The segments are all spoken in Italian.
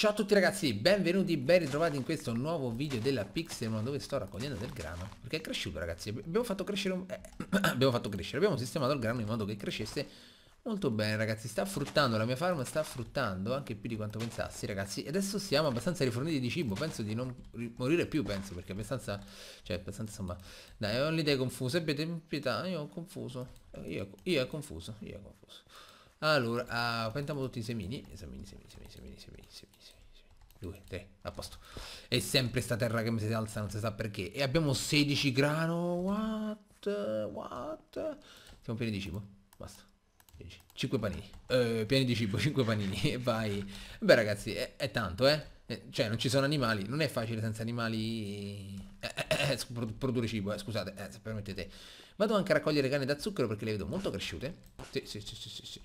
Ciao a tutti ragazzi, benvenuti, ben ritrovati in questo nuovo video della Pixel dove sto raccogliendo del grano Perché è cresciuto ragazzi, abbiamo fatto crescere, un... eh, abbiamo fatto crescere, abbiamo sistemato il grano in modo che crescesse molto bene ragazzi Sta fruttando, la mia farm sta fruttando anche più di quanto pensassi ragazzi E adesso siamo abbastanza riforniti di cibo, penso di non morire più penso Perché è abbastanza, cioè abbastanza insomma, dai ho un'idea confusa, abbiate pietà, io ho confuso Io, io è confuso, io è confuso allora, uh, ah, prendiamo tutti i semini. Semini, semini, semini, semini, semini, semini, semini. Due, tre, a posto. È sempre sta terra che mi si alza, non si sa perché. E abbiamo 16 grano. What? What? Siamo pieni di cibo. Basta. 5 panini. Eh, pieni di cibo, 5 panini. E vai. Beh ragazzi, è, è tanto, eh. eh. Cioè non ci sono animali, non è facile senza animali eh, eh, eh, eh produrre cibo, eh, scusate, se permettete. Vado anche a raccogliere canne da zucchero perché le vedo molto cresciute. Sì, sì, sì, sì, sì. sì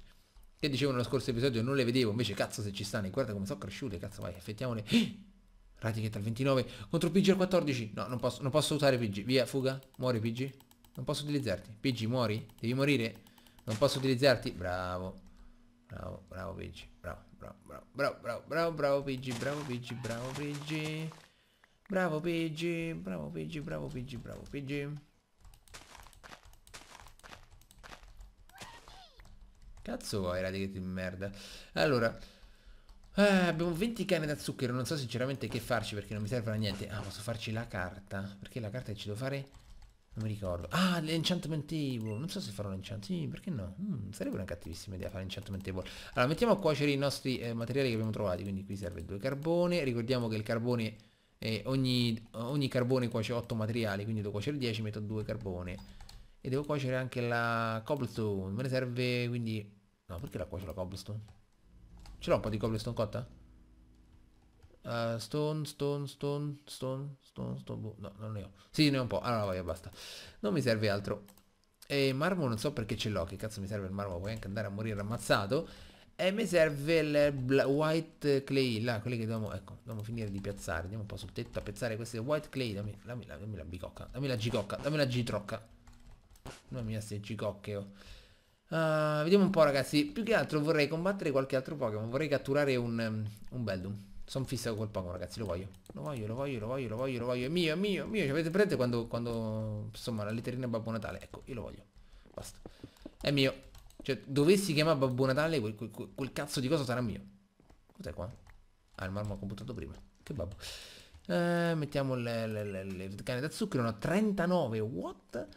che dicevo nello scorso episodio non le vedevo, invece cazzo se ci stanno, guarda come sono cresciute, cazzo vai, effettiamole. Ratiket al 29 contro PG al 14. No, non posso, non posso usare PG. Via, fuga. Muori PG. Non posso utilizzarti. PG, muori. Devi morire. Non posso utilizzarti. Bravo. Bravo, bravo PG. Bravo, bravo, bravo, bravo, bravo, bravo, bravo PG, bravo PG, bravo PG. Bravo PG, bravo PG, bravo PG, bravo PG. Cazzo vuoi di merda? Allora, eh, abbiamo 20 canne da zucchero, non so sinceramente che farci perché non mi servono a niente. Ah, posso farci la carta? Perché la carta che ci devo fare? Non mi ricordo. Ah, l'enchantment table. Non so se farò l'enchantment. table. Sì, perché no? Mm, sarebbe una cattivissima idea fare l'enchantment table. Allora, mettiamo a cuocere i nostri eh, materiali che abbiamo trovati. Quindi qui serve due carbone. Ricordiamo che il carbone... Eh, ogni, ogni carbone cuoce 8 materiali, quindi devo cuocere 10, metto 2 carbone. E devo cuocere anche la cobblestone. Me ne serve quindi No, perché la qua c'è la cobblestone? Ce l'ho un po' di cobblestone cotta? Uh, stone, stone, stone, stone, stone, stone, blu. Boh, no, non ne ho. Sì, ne ho un po'. Allora vai, basta. Non mi serve altro. E marmo non so perché ce l'ho. Che cazzo mi serve il marmo? Puoi anche andare a morire ammazzato. E mi serve il white clay. Là, quelli che dobbiamo... Ecco, dobbiamo finire di piazzare. Andiamo un po' sul tetto a piazzare queste white clay. Dammi, dammi, dammi la bicocca. Dammi la gicocca. Dammi la gitrocca. Non mi essere gicoccheo. Oh. Uh, vediamo un po' ragazzi, più che altro vorrei combattere qualche altro Pokémon, vorrei catturare un, um, un Beldum. Sono fissa col Pokémon ragazzi, lo voglio. Lo voglio, lo voglio, lo voglio, lo voglio, lo voglio. È mio, è mio, è mio. Ci avete presente quando, quando, insomma, la letterina Babbo Natale? Ecco, io lo voglio. Basta. È mio. Cioè, dovessi chiamare Babbo Natale, quel, quel, quel cazzo di cosa sarà mio. Cos'è qua? Ah, il marmo ho buttato prima. Che babbo. Eh, mettiamo le, le, le, le, canne da zucchero, no, 39, what?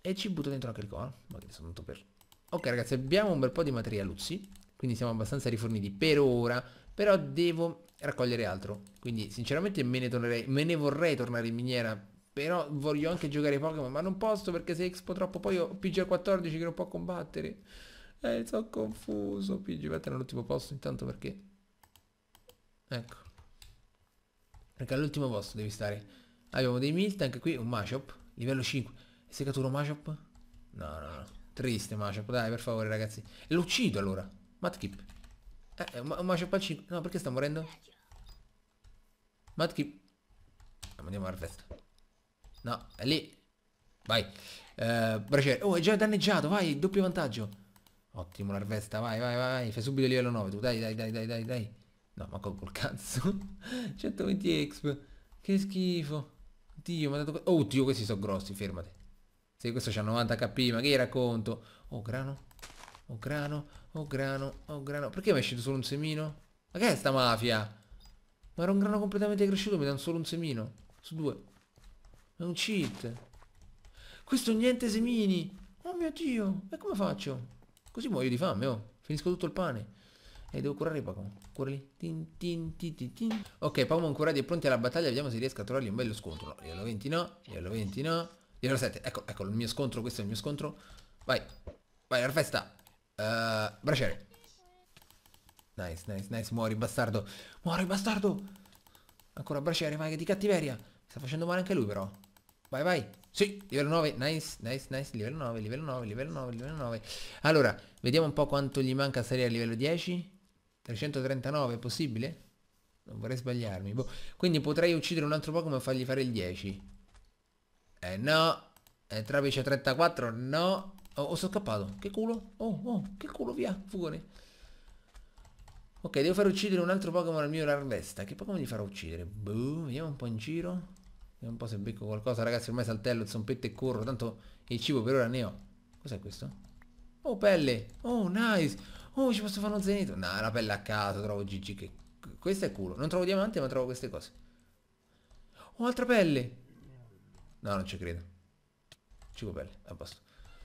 E ci butto dentro anche il cono. Ma che ne sono tanto per... Ok ragazzi, abbiamo un bel po' di materialuzzi. Quindi siamo abbastanza riforniti per ora. Però devo raccogliere altro. Quindi sinceramente me ne, tornerei, me ne vorrei tornare in miniera. Però voglio anche giocare ai Pokémon. Ma non posso perché se Expo troppo poi ho PG14 che non può combattere. Eh, sono confuso. pg vattene all'ultimo posto intanto perché... Ecco. Perché all'ultimo posto devi stare. Abbiamo dei Milt anche qui, un Mashop, livello 5. Se catturo Mashup? No, no, no. Triste Mashup, dai, per favore, ragazzi. Lo uccido allora. Matkip. Eh, è eh, Mashup al 5. No, perché sta morendo? Matkip. Andiamo a Harvest. No, è lì. Vai. Eh, Oh, è già danneggiato, vai, doppio vantaggio. Ottimo l'arvesta, vai, vai, vai, fai subito livello 9 tu, dai, dai, dai, dai, dai, dai. No, ma col, col cazzo. 120 exp. Che schifo. Dio, ma dato... Oh, Dio, questi sono grossi, fermate. Sì, questo c'ha 90 HP, ma che gli racconto? Oh grano, oh grano, oh grano, oh grano. Perché mi è uscito solo un semino? Ma che è sta mafia? Ma era un grano completamente cresciuto, mi danno solo un semino. Su due. È un cheat. Questo niente semini. Oh mio dio, e come faccio? Così muoio di fame, oh. Finisco tutto il pane. E devo curare Pokémon. Cura lì. Tin, tin, tin, ok, Pokémon curati e pronti alla battaglia. Vediamo se riesco a trovargli un bello scontro. No, livello 20 no, livello 20 no. Livello 7, ecco, ecco il mio scontro, questo è il mio scontro. Vai, vai, perfetta. Uh, eh, braciere. Nice, nice, nice, muori bastardo. Muori bastardo. Ancora braciere, vai che di cattiveria. Sta facendo male anche lui però. Vai, vai. Sì, livello 9, nice, nice, nice, livello 9, livello 9, livello 9, livello 9. Allora, vediamo un po' quanto gli manca a salire a livello 10. 339, è possibile? Non vorrei sbagliarmi. Boh. Quindi potrei uccidere un altro Pokémon e fargli fare il 10. Eh no. Eh, 34 no. Oh, oh sono scappato. Che culo. Oh, oh, che culo, via, fugone. Ok, devo far uccidere un altro Pokémon al mio Larvesta. Che Pokémon gli farò uccidere? Boh, vediamo un po' in giro. Vediamo un po' se becco qualcosa. Ragazzi, ormai saltello, zompette e corro. Tanto il cibo per ora ne ho. Cos'è questo? Oh, pelle. Oh, nice. Oh, ci posso fare uno zenito. No, nah, la pelle a caso, trovo Gigi che... Questo è culo. Non trovo diamante, ma trovo queste cose. Oh, altra pelle. No, non ci credo. 5 pelle, a posto.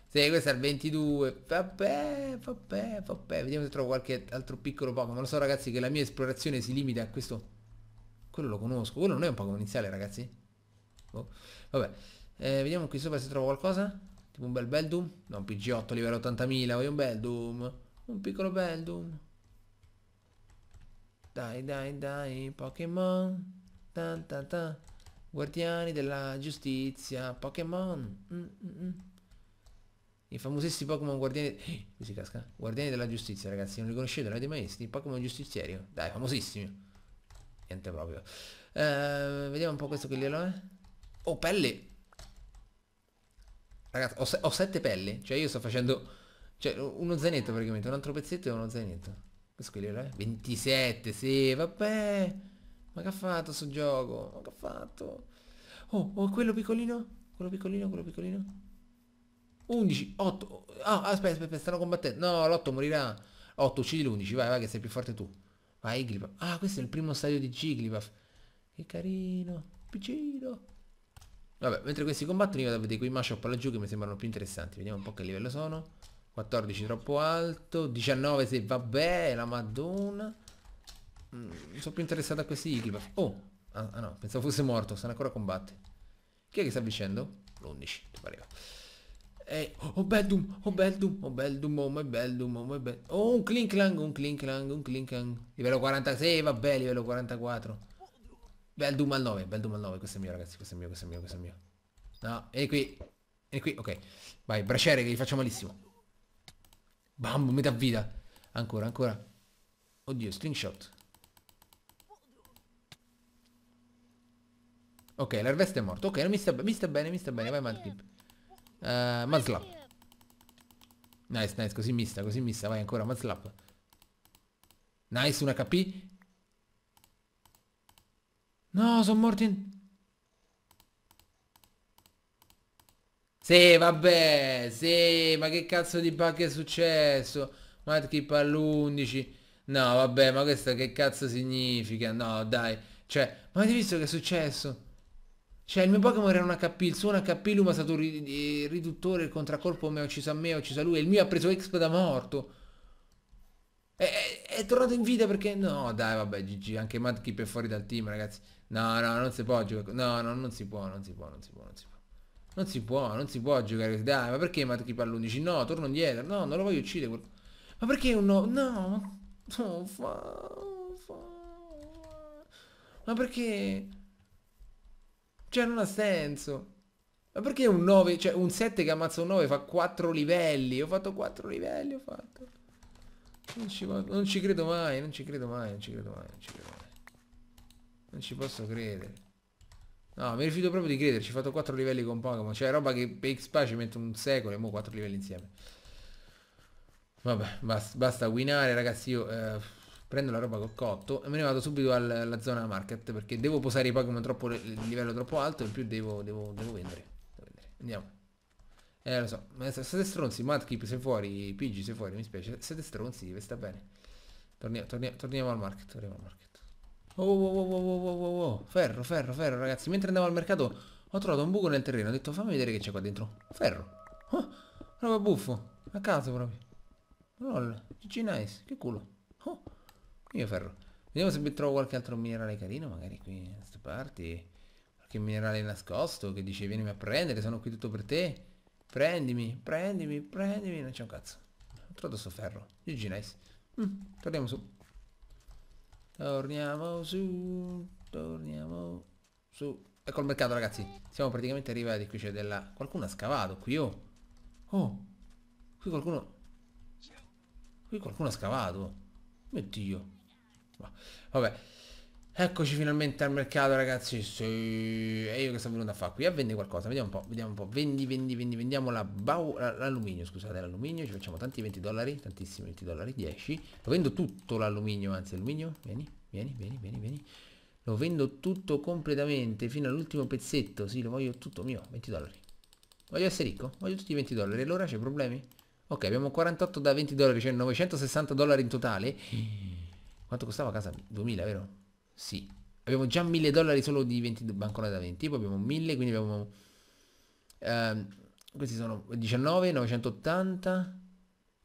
Sì, questo è il 22. Vabbè, vabbè, vabbè. Vediamo se trovo qualche altro piccolo Pokémon. Lo so ragazzi che la mia esplorazione si limita a questo. Quello lo conosco. Quello non è un Pokémon iniziale ragazzi. Oh. Vabbè. Eh, vediamo qui sopra se trovo qualcosa. Tipo un bel Beldum. No, un PG8 livello 80.000. Voglio un Beldum. Un piccolo Beldum. Dai, dai, dai, Pokémon. Ta ta ta. Guardiani della giustizia, Pokémon. Mm, mm, mm. I famosissimi Pokémon guardiani... Eh, qui si casca. Guardiani della giustizia, ragazzi. Non li conoscete? L'avete mai visti? Pokémon giustiziario. Dai, famosissimi. Niente proprio. Eh, vediamo un po' questo che glielo è. Oh, pelle! Ragazzi, ho, se ho sette pelle Cioè io sto facendo... Cioè, uno zainetto praticamente. Un altro pezzetto e uno zainetto. Questo qui glielo è. 27, sì, vabbè. Ma che ha fatto sto gioco? Ma che ha fatto? Oh, oh, quello piccolino? Quello piccolino, quello piccolino? 11, 8. Ah, aspetta, aspetta, stanno combattendo. No, l'8 morirà. 8, uccidi l'11, vai, vai che sei più forte tu. Vai, Giglipaf. Ah, questo è il primo stadio di Giglipaf. Che carino. Piccino. Vabbè, mentre questi combattono io vado a vedere quei mashup laggiù che mi sembrano più interessanti. Vediamo un po' che livello sono. 14 troppo alto. 19 se va bene, la madonna. Mm, sono più interessato a questi Iglibus. Oh, ah, ah, no, pensavo fosse morto, sono ancora a combattere. Chi è che sta vincendo? L'11, ti pareva. Eh, oh Beldum, oh Beldum, oh Beldum, oh my Beldum, oh my Beldum. Oh, un Klinklang, un Klinklang, un Klinklang. Livello 46, vabbè, livello 44. Beldum al 9, Beldum al 9, questo è mio ragazzi, questo è mio, questo è mio, questo è mio. No, vieni qui, vieni qui, ok. Vai, braciere che gli faccio malissimo. Bam, dà vita. Ancora, ancora. Oddio, slingshot. Ok, l'Arvest è morto. Ok, mi sta, mi sta, bene, mi sta bene. Vai Madkip. Uh, eh, Mazlap. Nice, nice, così mista, così mista. Vai ancora, Mazlap. Nice, un HP. No, sono morti in... Sì, vabbè, sì, ma che cazzo di bug è successo? Madkip all'11. No, vabbè, ma questo che cazzo significa? No, dai. Cioè, ma avete visto che è successo? Cioè il mio Pokémon era un HP, il suo un HP lui è stato riduttore, il contraccolpo mi ha ucciso a me, ha ucciso a lui, e il mio ha preso Exp da morto. È, è, è, tornato in vita perché... No, dai, vabbè, GG, anche Madkip è fuori dal team, ragazzi. No, no, non si può giocare... No, no, non si può, non si può, non si può, non si può. Non si può, non si può giocare... Dai, ma perché Madkip all'11? No, torno indietro. No, non lo voglio uccidere. Quel... Ma perché un no... No, no, fa... fa... Ma perché... Cioè non ha senso. Ma perché un 9, cioè un 7 che ammazza un 9 fa 4 livelli? Ho fatto 4 livelli, ho fatto. Non ci, non ci credo mai, non ci credo mai, non ci credo mai, non ci credo mai. Non ci posso credere. No, mi rifiuto proprio di crederci, ho fatto 4 livelli con Pokémon, cioè roba che per XP ci metto un secolo e mo 4 livelli insieme. Vabbè, basta, basta winare ragazzi, io... Eh prendo la roba che ho cotto e me ne vado subito alla zona market perché devo posare i Pokémon troppo il livello troppo alto e in più devo, devo, devo, vendere. devo vendere. Andiamo. Eh lo so, siete stronzi, Madkeep sei fuori, Pidgey sei fuori, mi spiace, siete stronzi, vi sta bene. Torniamo, torniamo, torniamo al market, torniamo al market. Oh, oh, oh, oh, oh, oh, oh, oh, ferro, ferro, ferro, ragazzi, mentre andavo al mercato ho trovato un buco nel terreno, ho detto fammi vedere che c'è qua dentro. Ferro. Oh, roba buffo, a caso proprio. Lol, GG nice, che culo. Oh, io ferro. Vediamo se trovo qualche altro minerale carino, magari qui, da queste parti. Qualche minerale nascosto che dice vieni a prendere, sono qui tutto per te. Prendimi, prendimi, prendimi. Non c'è un cazzo. Ho trovato sto ferro. GG nice. Mm, torniamo su. Torniamo su. Torniamo su. Ecco il mercato ragazzi. Siamo praticamente arrivati. Qui c'è della... Qualcuno ha scavato qui, oh. Oh. Qui qualcuno... Qui qualcuno ha scavato. Mio Dio. Boh. Vabbè. Eccoci finalmente al mercato ragazzi sì. E io che sono venuto a fare qui? A vendere qualcosa Vediamo un po' Vediamo un po' Vendi, vendi, vendi Vendiamo l'alluminio Scusate l'alluminio Ci facciamo tanti 20 dollari Tantissimi 20 dollari 10 Lo vendo tutto l'alluminio Anzi l'alluminio Vieni, vieni, vieni, vieni, vieni Lo vendo tutto completamente Fino all'ultimo pezzetto Sì, lo voglio tutto mio 20 dollari Voglio essere ricco Voglio tutti i 20 dollari E allora c'è problemi? Ok, abbiamo 48 da 20 dollari Cioè 960 dollari in totale mm. Quanto costava casa? 2000, vero? Sì. Abbiamo già 1000 dollari solo di 20 banconote da 20. Poi abbiamo 1000, quindi abbiamo... Ehm, questi sono 19, 980,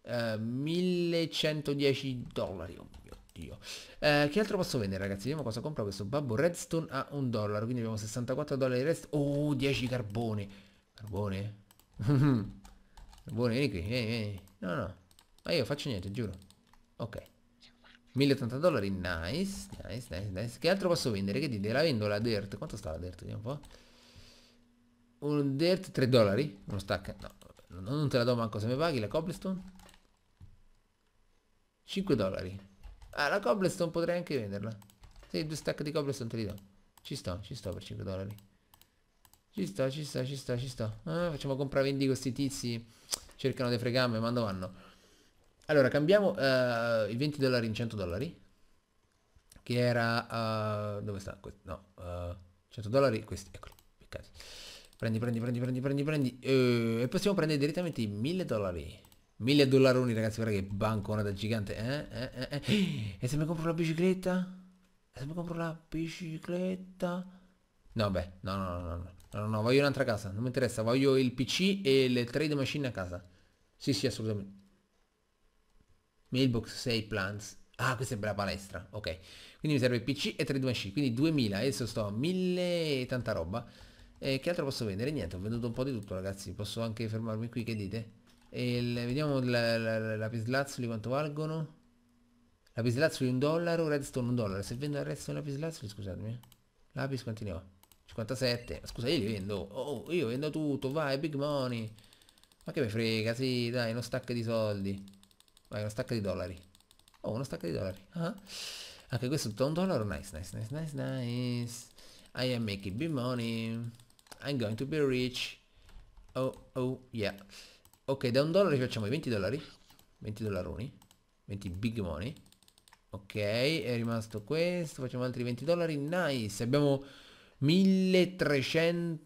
eh, 1110 dollari. Oh mio Dio. Eh, che altro posso vendere ragazzi? Vediamo cosa compra questo babbo. Redstone a 1 dollaro, quindi abbiamo 64 dollari di redstone. Oh, 10 carbone. Carbone? carbone, vieni qui, vieni, vieni. No, no. Ma io faccio niente, giuro. Ok. 1080 dollari, nice, nice, nice, nice. Che altro posso vendere? Che dite? La vendo la Dirt. Quanto sta la Dirt? Vediamo un po'. Un Dirt 3 dollari? Uno stack. No, non te la do manco se mi paghi la Cobblestone. 5 dollari. Ah, la Cobblestone potrei anche venderla. Sì, due stack di Cobblestone te li do. Ci sto, ci sto per 5 dollari. Ci sto, ci sto, ci sto, ci sto. Ah, facciamo compravendi questi tizi. Cercano di fregarmi, ma dove vanno? Allora, cambiamo uh, i 20 dollari in 100 dollari, che era... Uh, dove sta? No, uh, eh, 100 dollari, questi, eccoli, peccati. Prendi, prendi, prendi, prendi, prendi, prendi, e possiamo prendere direttamente i 1000 dollari. 1000 dollaroni, ragazzi, guarda che bancona da gigante, eh? Eh, eh, eh? E se mi compro la bicicletta? E se mi compro la bicicletta? No, beh, no, no, no, no, no, no, no, voglio un'altra casa, non mi interessa, voglio il PC e le trade machine a casa. Sì, sì, assolutamente. Mailbox 6 plans. Ah, questa è per la palestra, ok. Quindi mi serve PC e 32C, quindi 2000, adesso sto a 1000 e tanta roba. Eh, che altro posso vendere? Niente, ho venduto un po' di tutto ragazzi, posso anche fermarmi qui, che dite? Il, vediamo la, la, la, lapislazzuli quanto valgono. Lapislazzuli un dollaro, redstone un dollaro. Se vendo il resto redstone lapislazzuli, scusatemi. Eh. Lapis quanti ne ho? 57. Scusa, io li vendo. Oh, io vendo tutto, vai, big money. Ma che mi frega, sì, dai, uno stack di soldi. Vai, una stacca di dollari. Oh, una stacca di dollari. Ah. Anche questo è tutto un dollaro. Nice, nice, nice, nice, nice. I am making big money. I'm going to be rich. Oh, oh, yeah. Ok, da un dollaro facciamo i 20 dollari. 20 dollaroni. 20 big money. Ok, è rimasto questo. Facciamo altri 20 dollari. Nice. Abbiamo 1300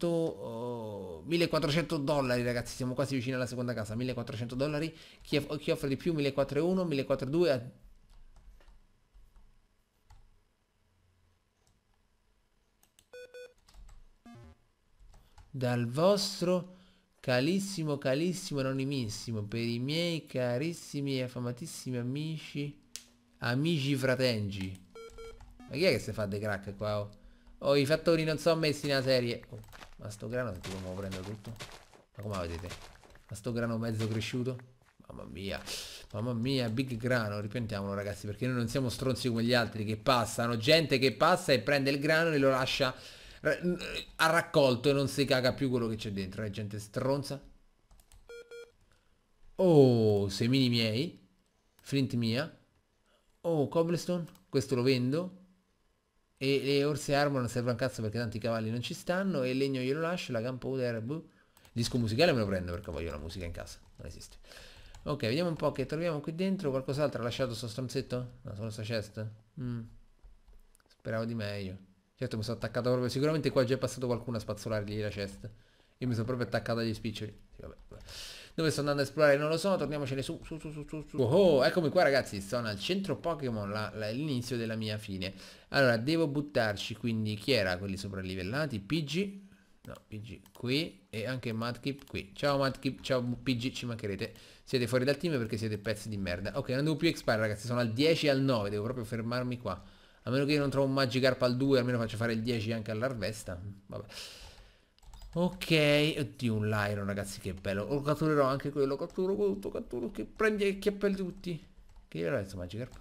1400 dollari ragazzi siamo quasi vicini alla seconda casa 1400 dollari chi, chi offre di più 1401 1402 dal vostro calissimo calissimo anonimissimo per i miei carissimi e affamatissimi amici amici fratengi ma chi è che si fa dei crack qua oh? Oh, i fattori non sono messi nella serie. Oh, ma sto grano senti come lo prendo tutto. Ma come vedete? Ma sto grano mezzo cresciuto? Mamma mia. Mamma mia, big grano, ripiantiamolo ragazzi, perché noi non siamo stronzi come gli altri che passano, gente che passa e prende il grano e lo lascia eh, a raccolto e non si caga più quello che c'è dentro, è eh, gente stronza. Oh, semini miei, flint mia. Oh, cobblestone, questo lo vendo. E le orse armor non servono un cazzo perché tanti cavalli non ci stanno. E il legno glielo lascio, la gunpowder, buh Disco musicale me lo prendo perché voglio la musica in casa. Non esiste. Ok, vediamo un po' che troviamo qui dentro. Qualcos'altro ha lasciato sto stronzetto? No, solo sta cesta? Mm. Speravo di meglio. Certo mi sono attaccato proprio. Sicuramente qua è già passato qualcuno a spazzolargli la cesta. Io mi sono proprio attaccato agli spiccioli. Sì, vabbè. vabbè. Dove sto andando a esplorare? Non lo so, torniamocene su, su, su, su, su. Oh, eccomi qua ragazzi, sono al centro Pokémon, l'inizio della mia fine. Allora, devo buttarci, quindi chi era quelli sopravlivellati? PG? No, PG qui e anche Madkip qui. Ciao Madkip, ciao PG, ci mancherete. Siete fuori dal team perché siete pezzi di merda. Ok, non devo più expire ragazzi, sono al 10 e al 9, devo proprio fermarmi qua. A meno che io non trovo un Magikarp al 2, almeno faccio fare il 10 anche all'Arvesta. Vabbè. Ok, oddio un lion ragazzi che bello Lo oh, catturerò anche quello, catturo tutto, catturo che prendi e chiappelli tutti Che era adesso Magikarp?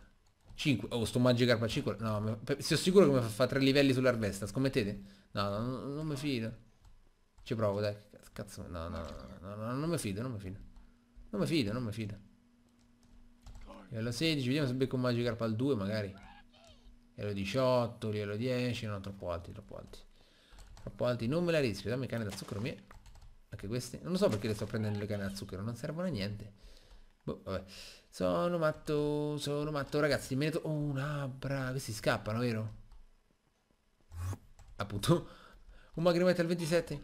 5, oh sto Magikarp a 5, no, sono sicuro che mi fa fare 3 livelli sull'arvesta, scommettete? No, no, no, non mi fido Ci provo dai, cazzo, no, no, no, no, non mi fido, non mi fido Non mi fido, non mi fido Livello 16, vediamo se becco un Magikarp al 2 magari Livello 18, livello 10, no, troppo alti, troppo alti Troppo alti, non me la rischio, dammi canne da zucchero mie. Anche questi. Non so perché le sto prendendo le canne da zucchero, non servono a niente. Boh, vabbè. Sono matto, sono matto. Ragazzi, me ne to... Oh, una bra... Questi scappano, vero? Appunto. Un magrimento al 27.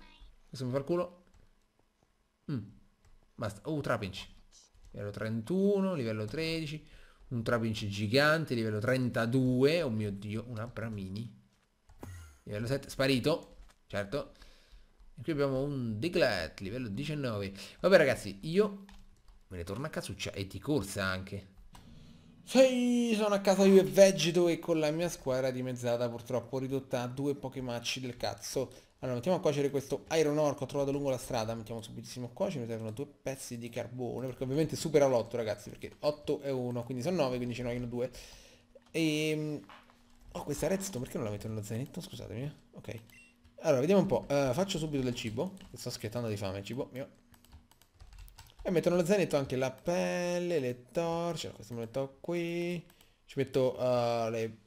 Questo mi fa il culo. Mm. Basta. Oh, trapinci. Livello 31, livello 13. Un trapinci gigante, livello 32. Oh mio dio, una bra mini. Livello 7, sparito certo e qui abbiamo un Diglet, livello 19 vabbè ragazzi io me ne torno a casuccia e ti corsa anche sì, sono a casa io e Vegeto e con la mia squadra dimezzata purtroppo ridotta a due Pokémacci del cazzo. Allora, mettiamo a cuocere questo Iron Orc, ho trovato lungo la strada, mettiamo subitissimo a cuocere, mi servono due pezzi di carbone, perché ovviamente supera l'8 ragazzi, perché 8 è 1, quindi sono 9, quindi ce ne vogliono 2. E... Ho oh, questa redstone, perché non la metto nello zainetto? Scusatemi, eh. ok. Allora, vediamo un po'. Uh, faccio subito del cibo. Sto schiettando di fame, cibo mio. E metto nello zainetto anche la pelle, le torce. Questo me lo metto qui. Ci metto uh, le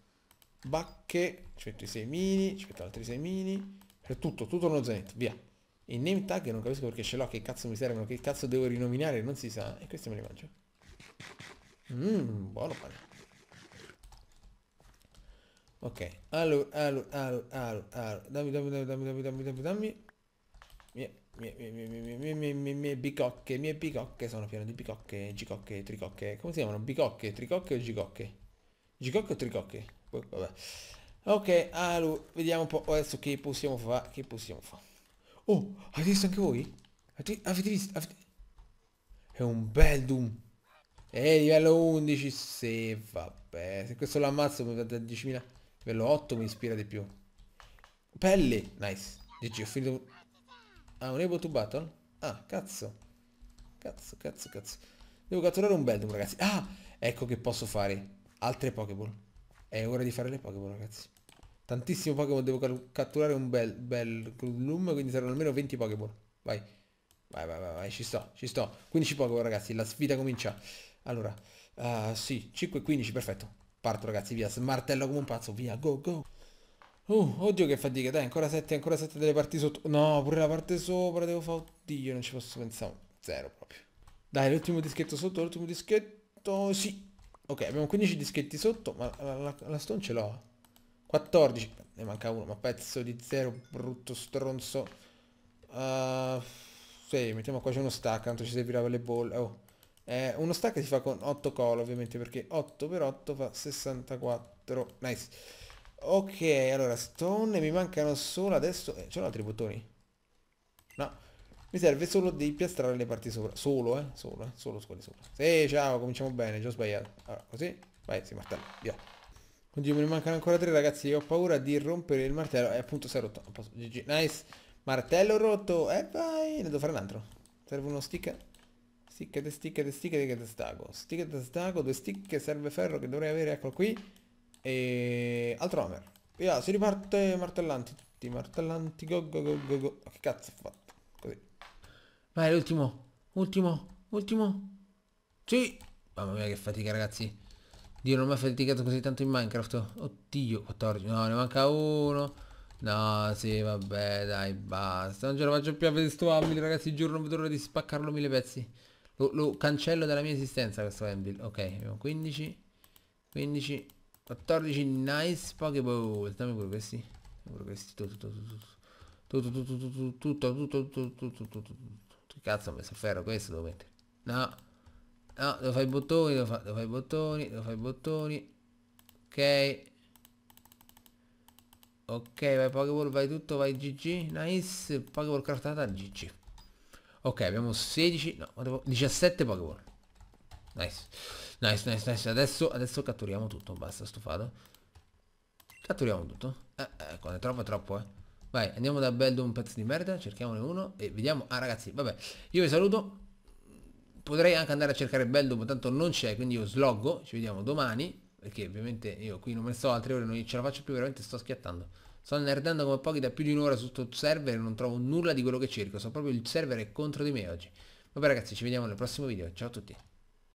bacche. Ci metto i semini. Ci metto altri semini. Per tutto, tutto nello zainetto. Via. I name tag non capisco perché ce l'ho. Che cazzo mi servono? Che cazzo devo rinominare? Non si sa. E questi me li mangio. Mmm, buono pane. Ok, allora, allora, allora, allora, allora. dammi, dammi, dammi, dammi, dammi, dammi, dammi, mie, mie, mie, mie, mie, mie, mie, mie, mie bicocche, mie bicocche, sono pieno di bicocche, gicocche, tricocche, come si chiamano? Bicocche, tricocche o gicocche? Gicocche o tricocche? Boh, vabbè. Ok, allora, vediamo un po' adesso che possiamo fare, che possiamo fare. Oh, avete visto anche voi? Avete, visto? Avete... È un bel Doom. E livello 11, se sì, vabbè, se questo lo ammazzo mi dà 10.000... Livello 8 mi ispira di più. Pelle! Nice. GG, ho finito... Ah, un able to battle? Ah, cazzo. Cazzo, cazzo, cazzo. Devo catturare un Beldum, ragazzi. Ah, ecco che posso fare. Altre Pokéball. È ora di fare le Pokéball, ragazzi. Tantissimo Pokémon, devo catturare un bel, bel Gloom, quindi saranno almeno 20 Pokémon. Vai. Vai, vai, vai, vai, ci sto, ci sto. 15 Pokémon, ragazzi, la sfida comincia. Allora, uh, sì, 5-15, perfetto. Parto ragazzi, via, smartello come un pazzo, via, go, go. Uh, oddio che fatica, dai, ancora 7, ancora 7 delle parti sotto. No, pure la parte sopra devo fare, oddio, non ci posso pensare. Zero proprio. Dai, l'ultimo dischetto sotto, l'ultimo dischetto, sì. Ok, abbiamo 15 dischetti sotto, ma la, la, la stone ce l'ho. 14, ne manca uno, ma pezzo di zero, brutto stronzo. Uh, sì, mettiamo qua c'è uno stack, tanto ci servirà per le bolle. Oh. Eh, uno stack si fa con 8 cola ovviamente perché 8 per 8 fa 64. Nice. Ok, allora stone mi mancano solo adesso... Eh, c'erano altri bottoni? No. Mi serve solo di piastrare le parti sopra. Solo, eh? Solo, eh? Solo, scuole sopra. Sì, ciao, cominciamo bene, già ho sbagliato. Allora, così. Vai, si martello, via. Oddio, mi mancano ancora tre ragazzi, io ho paura di rompere il martello. E eh, appunto si è rotto. GG. Nice. Martello rotto. E eh, vai, ne devo fare un altro. Serve uno sticker. Sticcate, sticcate, sticcate che stago. Sticcate stago, due sticche, serve ferro che dovrei avere, eccolo qui. E... Altro hammer. Via, si riparte martellanti, tutti martellanti, go go go go go. Che cazzo ho fatto? Così. Vai, l'ultimo, ultimo, ultimo. Sì. Mamma mia che fatica ragazzi. Dio non mi ha faticato così tanto in Minecraft. Oddio, 14. No, ne manca uno. No, sì, vabbè, dai, basta. Non ce la faccio più a vedere sto abile, ragazzi. Giuro, non vedo l'ora di spaccarlo mille pezzi. Lo, lo cancello dalla mia esistenza questo anvil. Ok, abbiamo 15. 15. 14 nice Pokéball. Dammi pure questi. Pure questi. Tutto, tutto, tutto. Tutto, tutto, tutto, tutto, tutto, tutto, tutto, tutto. Che cazzo ho messo ferro? Questo devo mettere. No. No, devo fare i bottoni, devo, fa devo fare i bottoni, devo fare i bottoni. Ok. Ok, vai Pokéball, vai tutto, vai GG. Nice. Pokéball craftata, GG. Ok, abbiamo 16, no, devo, 17 Pokémon. Nice. Nice, nice, nice. Adesso, adesso catturiamo tutto, basta, stufato. Catturiamo tutto. Eh, ecco, troppo, è troppo, eh. Vai, andiamo da Beldo un pezzo di merda, cerchiamone uno e vediamo. Ah, ragazzi, vabbè, io vi saluto. Potrei anche andare a cercare Beldo, ma tanto non c'è, quindi io sloggo. Ci vediamo domani, perché ovviamente io qui non me ne sto altre ore, non ce la faccio più, veramente sto schiattando. Sto nerdando come pochi da più di un'ora su sto server e non trovo nulla di quello che cerco. So proprio il server è contro di me oggi. Vabbè ragazzi, ci vediamo nel prossimo video. Ciao a tutti.